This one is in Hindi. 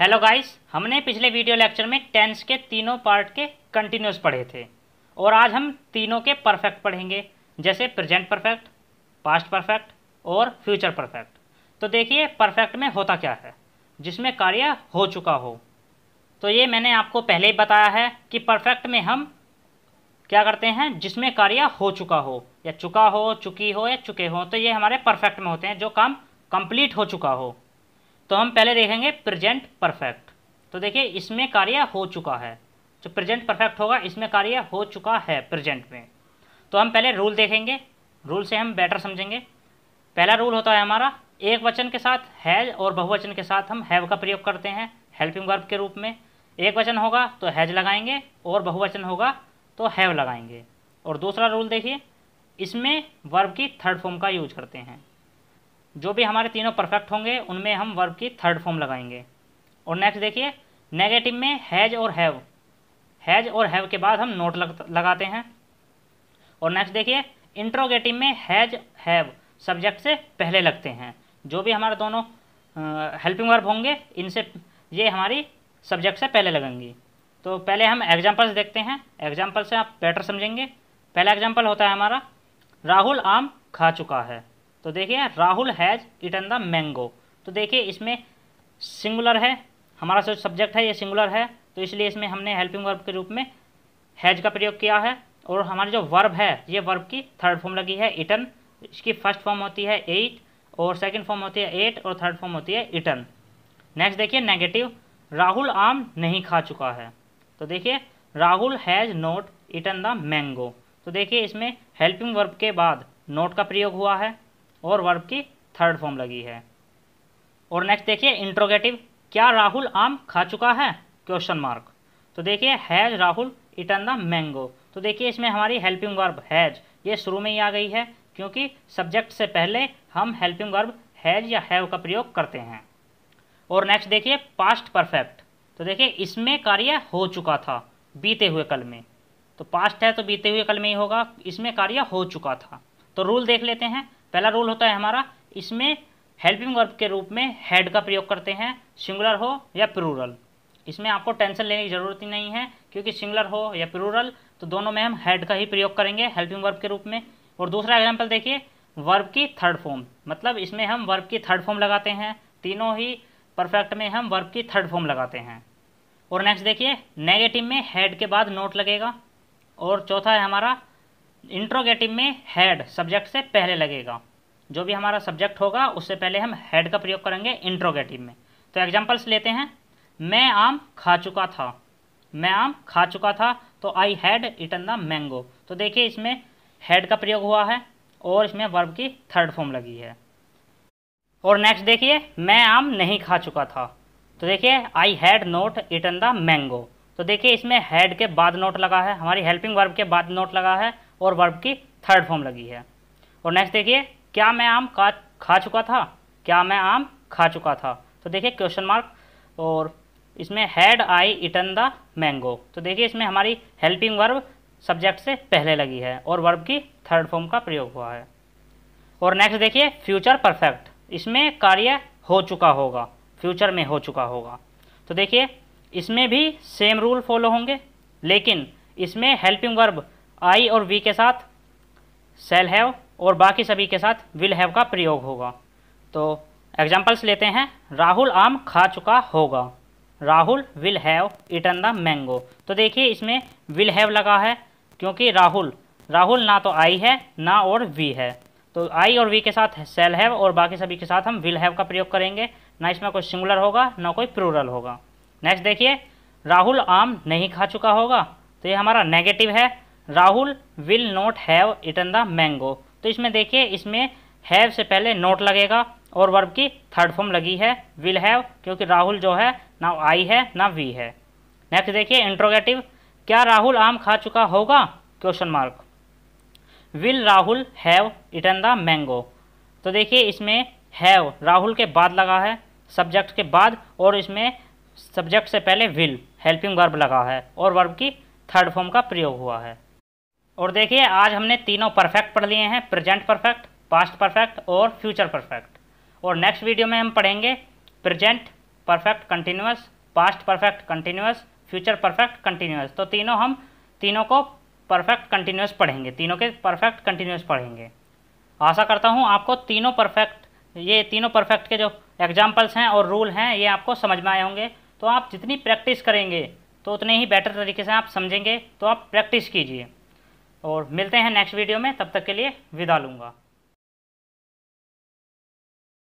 हेलो गाइस हमने पिछले वीडियो लेक्चर में टेंस के तीनों पार्ट के कंटिन्यूस पढ़े थे और आज हम तीनों के परफेक्ट पढ़ेंगे जैसे प्रेजेंट परफेक्ट पास्ट परफेक्ट और फ्यूचर परफेक्ट तो देखिए परफेक्ट में होता क्या है जिसमें कार्य हो चुका हो तो ये मैंने आपको पहले ही बताया है कि परफेक्ट में हम क्या करते हैं जिसमें कार्य हो चुका हो या चुका हो चुकी हो या चुके हों तो ये हमारे परफेक्ट में होते हैं जो काम कंप्लीट हो चुका हो तो हम पहले देखेंगे प्रेजेंट परफेक्ट तो देखिए इसमें कार्य हो चुका है जो प्रेजेंट परफेक्ट होगा इसमें कार्य हो चुका है प्रेजेंट में तो हम पहले रूल देखेंगे रूल से हम बेटर समझेंगे पहला रूल होता है हमारा एक वचन के साथ हैज और बहुवचन के साथ हम हैव का प्रयोग करते हैं हेल्पिंग वर्ब के रूप में एक वचन होगा तो हैज लगाएंगे और बहुवचन होगा तो हैव लगाएंगे और दूसरा रूल देखिए इसमें वर्ब की थर्ड फॉर्म का यूज करते हैं जो भी हमारे तीनों परफेक्ट होंगे उनमें हम वर्ब की थर्ड फॉर्म लगाएंगे और नेक्स्ट देखिए नेगेटिव में हैज़ और हैव हैज़ और हैव के बाद हम नोट लग, लगाते हैं और नेक्स्ट देखिए इंट्रोगेटिव में हैज़ हैव सब्जेक्ट से पहले लगते हैं जो भी हमारे दोनों हेल्पिंग वर्ब होंगे इनसे ये हमारी सब्जेक्ट से पहले लगेंगी तो पहले हम एग्जाम्पल्स देखते हैं एग्जाम्पल से आप बेटर समझेंगे पहला एग्जाम्पल होता है हमारा राहुल आम खा चुका है तो देखिए Rahul has eaten the mango तो देखिए इसमें सिंगुलर है हमारा जो सब्जेक्ट है ये सिंगुलर है तो इसलिए इसमें हमने हेल्पिंग वर्ब के रूप में हैज का प्रयोग किया है और हमारी जो वर्ब है ये वर्ब की थर्ड फॉर्म लगी है इटन इसकी फर्स्ट फॉर्म होती है एट और सेकंड फॉर्म होती है एट और थर्ड फॉर्म होती है इटन नेक्स्ट देखिए नेगेटिव राहुल आम नहीं खा चुका है तो देखिए Rahul has not eaten the mango तो देखिए इसमें हेल्पिंग वर्ब के बाद नोट का प्रयोग हुआ है और वर्ब की थर्ड फॉर्म लगी है और नेक्स्ट देखिए इंट्रोगेटिव क्या राहुल आम खा चुका है क्वेश्चन मार्क तो देखिए has Rahul eaten the mango तो देखिए इसमें हमारी हेल्पिंग वर्ब हैज़ ये शुरू में ही आ गई है क्योंकि सब्जेक्ट से पहले हम हेल्पिंग वर्ब हैज़ या हैव का प्रयोग करते हैं और नेक्स्ट देखिए पास्ट परफेक्ट तो देखिए इसमें कार्य हो चुका था बीते हुए कल में तो पास्ट है तो बीते हुए कल में ही होगा इसमें कार्य हो चुका था तो रूल देख लेते हैं पहला रूल होता है हमारा इसमें हेल्पिंग वर्ब के रूप में हेड का प्रयोग करते हैं सिंगुलर हो या प्रूरल इसमें आपको टेंशन लेने की ज़रूरत ही नहीं है क्योंकि सिंगुलर हो या प्रूरल तो दोनों में हम हेड का ही प्रयोग करेंगे हेल्पिंग वर्ब के रूप में और दूसरा एग्जाम्पल देखिए वर्ब की थर्ड फॉर्म मतलब इसमें हम वर्ब की थर्ड फॉर्म लगाते हैं तीनों ही परफेक्ट में हम वर्ब की थर्ड फॉर्म लगाते हैं और नेक्स्ट देखिए नेगेटिव में हेड के बाद नोट लगेगा और चौथा है हमारा इंट्रोगेटिव में हैड सब्जेक्ट से पहले लगेगा जो भी हमारा सब्जेक्ट होगा उससे पहले हम हैड का प्रयोग करेंगे इंट्रोगेटिव में तो एग्जाम्पल्स लेते हैं मैं आम खा चुका था मैं आम खा चुका था तो I had eaten the mango तो देखिए इसमें हैड का प्रयोग हुआ है और इसमें वर्ब की थर्ड फॉर्म लगी है और नेक्स्ट देखिए मैं आम नहीं खा चुका था तो देखिए I had not eaten the mango तो देखिए इसमें हैड के बाद नोट लगा है हमारी हेल्पिंग वर्ब के बाद नोट लगा है और वर्ब की थर्ड फॉर्म लगी है और नेक्स्ट देखिए क्या मैं आम का खा चुका था क्या मैं आम खा चुका था तो देखिए क्वेश्चन मार्क और इसमें had I eaten the mango तो देखिए इसमें हमारी हेल्पिंग वर्ब सब्जेक्ट से पहले लगी है और वर्ब की थर्ड फॉर्म का प्रयोग हुआ है और नेक्स्ट देखिए फ्यूचर परफेक्ट इसमें कार्य हो चुका होगा फ्यूचर में हो चुका होगा तो देखिए इसमें भी सेम रूल फॉलो होंगे लेकिन इसमें हेल्पिंग वर्ब आई और वी के साथ सेल हैव और बाकी सभी के साथ विल हैव का प्रयोग होगा तो एग्जाम्पल्स लेते हैं राहुल आम खा चुका होगा Rahul will have eaten the mango तो देखिए इसमें विल हैव लगा है क्योंकि राहुल राहुल ना तो आई है ना और वी है तो आई और वी के साथ सेल हैव और बाकी सभी के साथ हम विल हैव का प्रयोग करेंगे ना इसमें कोई सिंगुलर होगा ना कोई प्रूरल होगा नेक्स्ट देखिए राहुल आम नहीं खा चुका होगा तो ये हमारा नेगेटिव है Rahul will not have eaten the mango तो इसमें देखिए इसमें हैव से पहले नोट लगेगा और वर्ब की थर्ड फॉर्म लगी है विल हैव क्योंकि राहुल जो है ना आई है ना वी है नेक्स्ट देखिए इंट्रोगेटिव क्या राहुल आम खा चुका होगा question mark will Rahul have eaten the mango तो देखिए इसमें हैव राहुल के बाद लगा है सब्जेक्ट के बाद और इसमें सब्जेक्ट से पहले विल हेल्पिंग वर्ब लगा है और वर्ब की थर्ड फॉर्म का प्रयोग हुआ है और देखिए आज हमने तीनों परफेक्ट पढ़ लिए हैं प्रेजेंट परफेक्ट पास्ट परफेक्ट और फ्यूचर परफेक्ट और नेक्स्ट वीडियो में हम पढ़ेंगे present perfect continuous past perfect continuous future perfect continuous तो तीनों हम तीनों को परफेक्ट कंटिन्यूस पढ़ेंगे तीनों के परफेक्ट कंटिन्यूस पढ़ेंगे आशा करता हूँ आपको तीनों परफेक्ट ये तीनों परफेक्ट के जो एग्जाम्पल्स हैं और रूल हैं ये आपको समझ में आए होंगे तो आप जितनी प्रैक्टिस करेंगे तो उतने ही बेटर तरीके से आप समझेंगे तो आप प्रैक्टिस कीजिए और मिलते हैं नेक्स्ट वीडियो में तब तक के लिए विदा लूँगा